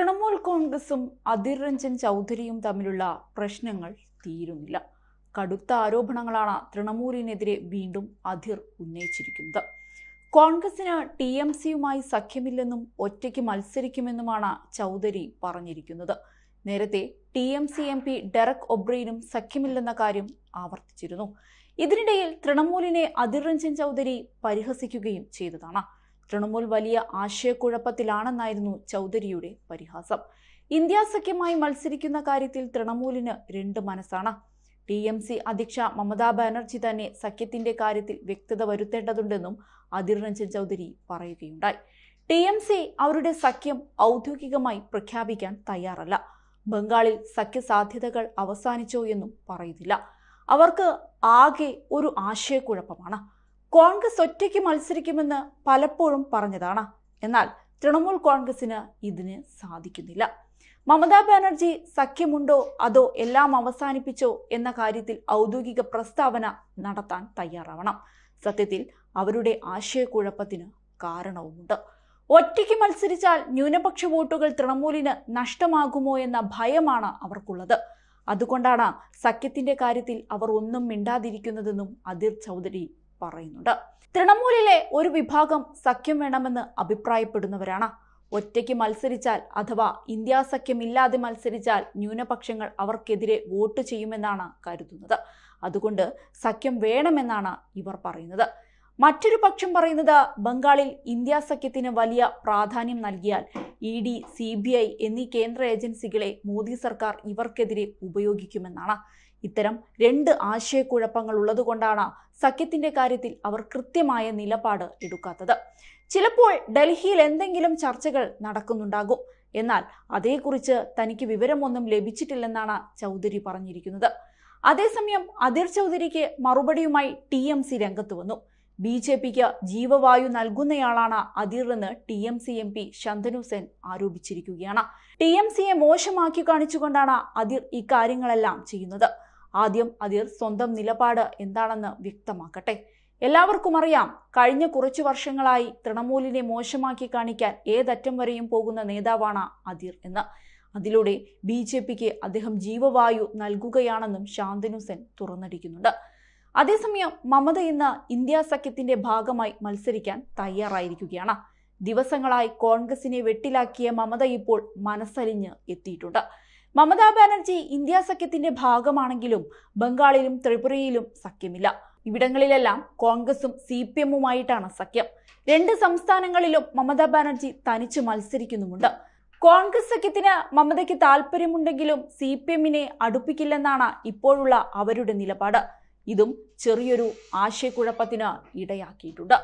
തൃണമൂൽ കോൺഗ്രസും അധിർ രഞ്ജൻ ചൗധരിയും തമ്മിലുള്ള പ്രശ്നങ്ങൾ തീരുന്നില്ല കടുത്ത ആരോപണങ്ങളാണ് തൃണമൂലിനെതിരെ വീണ്ടും അധിർ ഉന്നയിച്ചിരിക്കുന്നത് കോൺഗ്രസിന് ടി എം സിയുമായി സഖ്യമില്ലെന്നും ഒറ്റയ്ക്ക് മത്സരിക്കുമെന്നുമാണ് ചൗധരി പറഞ്ഞിരിക്കുന്നത് നേരത്തെ T M C M P Derek ഒബ്രീനും സഖ്യമില്ലെന്ന കാര്യം ആവർത്തിച്ചിരുന്നു ഇതിനിടയിൽ തൃണമൂലിനെ അധിർ രഞ്ജൻ ചൗധരി പരിഹസിക്കുകയും ചെയ്തതാണ് തൃണമൂൽ വലിയ ആശയക്കുഴപ്പത്തിലാണെന്നായിരുന്നു ചൗധരിയുടെ പരിഹാസം ഇന്ത്യാ സഖ്യമായി മത്സരിക്കുന്ന കാര്യത്തിൽ തൃണമൂലിന് രണ്ട് മനസ്സാണ് ടി എം സി അധ്യക്ഷ മമതാ ബാനർജി തന്നെ സഖ്യത്തിന്റെ കാര്യത്തിൽ വ്യക്തത വരുത്തേണ്ടതുണ്ടെന്നും അധിർ രഞ്ജൻ ചൗധരി പറയുകയുണ്ടായി ടി എം സി അവരുടെ സഖ്യം ഔദ്യോഗികമായി പ്രഖ്യാപിക്കാൻ തയ്യാറല്ല ബംഗാളിൽ സഖ്യ സാധ്യതകൾ അവസാനിച്ചോ എന്നും പറയുന്നില്ല അവർക്ക് ആകെ ഒരു ആശയക്കുഴപ്പമാണ് കോൺഗ്രസ് ഒറ്റയ്ക്ക് മത്സരിക്കുമെന്ന് പലപ്പോഴും പറഞ്ഞതാണ് എന്നാൽ തൃണമൂൽ കോൺഗ്രസിന് ഇതിന് സാധിക്കുന്നില്ല മമതാ ബാനർജി സഖ്യമുണ്ടോ അതോ എല്ലാം അവസാനിപ്പിച്ചോ എന്ന കാര്യത്തിൽ ഔദ്യോഗിക പ്രസ്താവന നടത്താൻ തയ്യാറാവണം സത്യത്തിൽ അവരുടെ ആശയക്കുഴപ്പത്തിന് കാരണവുമുണ്ട് ഒറ്റയ്ക്ക് മത്സരിച്ചാൽ ന്യൂനപക്ഷ വോട്ടുകൾ തൃണമൂലിന് നഷ്ടമാകുമോ എന്ന ഭയമാണ് അവർക്കുള്ളത് അതുകൊണ്ടാണ് സഖ്യത്തിന്റെ കാര്യത്തിൽ അവർ ഒന്നും മിണ്ടാതിരിക്കുന്നതെന്നും അതിർ ചൗധരി പറയുന്നുണ്ട് തൃണമൂലിലെ ഒരു വിഭാഗം സഖ്യം വേണമെന്ന് അഭിപ്രായപ്പെടുന്നവരാണ് ഒറ്റയ്ക്ക് മത്സരിച്ചാൽ അഥവാ ഇന്ത്യ സഖ്യമില്ലാതെ മത്സരിച്ചാൽ ന്യൂനപക്ഷങ്ങൾ അവർക്കെതിരെ വോട്ട് ചെയ്യുമെന്നാണ് കരുതുന്നത് അതുകൊണ്ട് സഖ്യം വേണമെന്നാണ് ഇവർ പറയുന്നത് മറ്റൊരു പക്ഷം പറയുന്നത് ബംഗാളിൽ ഇന്ത്യ സഖ്യത്തിന് വലിയ പ്രാധാന്യം നൽകിയാൽ E D C B I എന്നീ കേന്ദ്ര ഏജൻസികളെ മോദി സർക്കാർ ഇവർക്കെതിരെ ഉപയോഗിക്കുമെന്നാണ് ഇത്തരം രണ്ട് ആശയക്കുഴപ്പങ്ങൾ ഉള്ളതുകൊണ്ടാണ് സഖ്യത്തിന്റെ കാര്യത്തിൽ അവർ കൃത്യമായ നിലപാട് എടുക്കാത്തത് ചിലപ്പോൾ ഡൽഹിയിൽ എന്തെങ്കിലും ചർച്ചകൾ നടക്കുന്നുണ്ടാകും എന്നാൽ അതേക്കുറിച്ച് തനിക്ക് വിവരമൊന്നും ലഭിച്ചിട്ടില്ലെന്നാണ് ചൗധരി പറഞ്ഞിരിക്കുന്നത് അതേസമയം അദിർ ചൗധരിക്ക് മറുപടിയുമായി ടി എം സി രംഗത്ത് വന്നു ബി ജെ പിക്ക് ജീവവായു നൽകുന്നയാളാണ് അദീറെന്ന് T M C M P Shantanu Sen ആരോപിച്ചിരിക്കുകയാണ് ടി എം സിയെ മോശമാക്കി കാണിച്ചുകൊണ്ടാണ് അതിർ ഇക്കാര്യങ്ങളെല്ലാം ചെയ്യുന്നത് ആദ്യം അതിർ സ്വന്തം നിലപാട് എന്താണെന്ന് വ്യക്തമാക്കട്ടെ എല്ലാവർക്കും അറിയാം കഴിഞ്ഞ കുറച്ചു വർഷങ്ങളായി തൃണമൂലിനെ മോശമാക്കി കാണിക്കാൻ ഏതറ്റം വരെയും പോകുന്ന നേതാവാണ് അതിർ എന്ന് അതിലൂടെ ബി ജെ പിക്ക് അദ്ദേഹം ജീവവായു നൽകുകയാണെന്നും ശാന്തനു സെൻ തുറന്നടിക്കുന്നുണ്ട് അതേസമയം മമത ഇന്ന് ഇന്ത്യ സഖ്യത്തിന്റെ ഭാഗമായി മത്സരിക്കാൻ തയ്യാറായിരിക്കുകയാണ് ദിവസങ്ങളായി കോൺഗ്രസിനെ വെട്ടിലാക്കിയ മമത ഇപ്പോൾ മനസ്സലിഞ്ഞ് എത്തിയിട്ടുണ്ട് മമതാ ബാനർജി ഇന്ത്യ സഖ്യത്തിന്റെ ഭാഗമാണെങ്കിലും ബംഗാളിലും ത്രിപുരയിലും സഖ്യമില്ല ഇവിടങ്ങളിലെല്ലാം കോൺഗ്രസും സി പി എമ്മുമായിട്ടാണ് സഖ്യം രണ്ട് സംസ്ഥാനങ്ങളിലും മമതാ ബാനർജി തനിച്ച് മത്സരിക്കുന്നുമുണ്ട് കോൺഗ്രസ് സഖ്യത്തിന് മമതയ്ക്ക് താല്പര്യമുണ്ടെങ്കിലും സി പി എമ്മിനെ അടുപ്പിക്കില്ലെന്നാണ് ഇപ്പോഴുള്ള അവരുടെ നിലപാട് ഇതും ചെറിയൊരു ആശയക്കുഴപ്പത്തിന് ഇടയാക്കിയിട്ടുണ്ട്